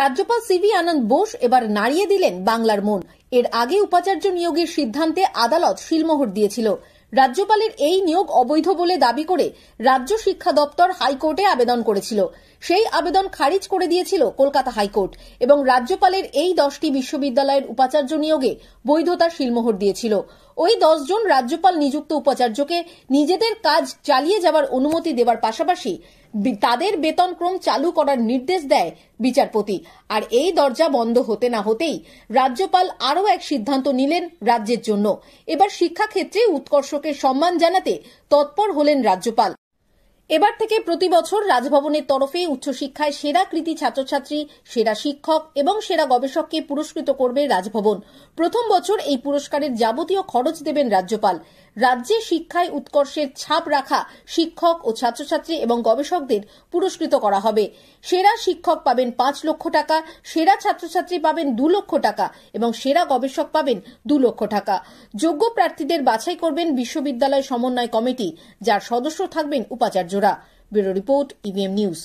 রাজ্যপাল সিভি আনন্দ বোস এবার নাড়িয়ে দিলেন বাংলার মন এর আগে উপাচার্য নিয়োগের সিদ্ধান্তে আদালত শিলমোহর দিয়েছিল রাজ্যপালের এই নিয়োগ অবৈধ বলে দাবি করে রাজ্য শিক্ষা দপ্তর হাইকোর্টে আবেদন করেছিল সেই আবেদন খারিজ করে দিয়েছিল কলকাতা হাইকোর্ট এবং রাজ্যপালের এই দশটি বিশ্ববিদ্যালয়ের উপাচার্য নিয়োগে বৈধতার শিলমোহর দিয়েছিল ওই দশজন রাজ্যপাল নিযুক্ত উপাচার্যকে নিজেদের কাজ চালিয়ে যাবার অনুমতি দেবার পাশাপাশি তাদের বেতনক্রম চালু করার নির্দেশ দেয় বিচারপতি আর এই দরজা বন্ধ হতে না হতেই রাজ্যপাল আরও এক সিদ্ধান্ত নিলেন রাজ্যের জন্য এবার শিক্ষাক্ষেত্রে উৎকর্ষকে সম্মান জানাতে তৎপর হলেন রাজ্যপাল এবার থেকে প্রতি বছর রাজভবনের তরফে উচ্চশিক্ষায় সেরা কৃতি ছাত্রছাত্রী সেরা শিক্ষক এবং সেরা গবেষককে পুরস্কৃত করবে রাজভবন প্রথম বছর এই পুরস্কারের যাবতীয় খরচ দেবেন রাজ্যপাল রাজ্যে শিক্ষায় উৎকর্ষের ছাপ রাখা শিক্ষক ও ছাত্রছাত্রী এবং গবেষকদের পুরস্কৃত করা হবে সেরা শিক্ষক পাবেন পাঁচ লক্ষ টাকা সেরা ছাত্রছাত্রী পাবেন দু লক্ষ টাকা এবং সেরা গবেষক পাবেন দু লক্ষ টাকা যোগ্য প্রার্থীদের বাছাই করবেন বিশ্ববিদ্যালয় সমন্বয় কমিটি যার সদস্য থাকবেন উপাচার্য জোড়া bureau report EVM e news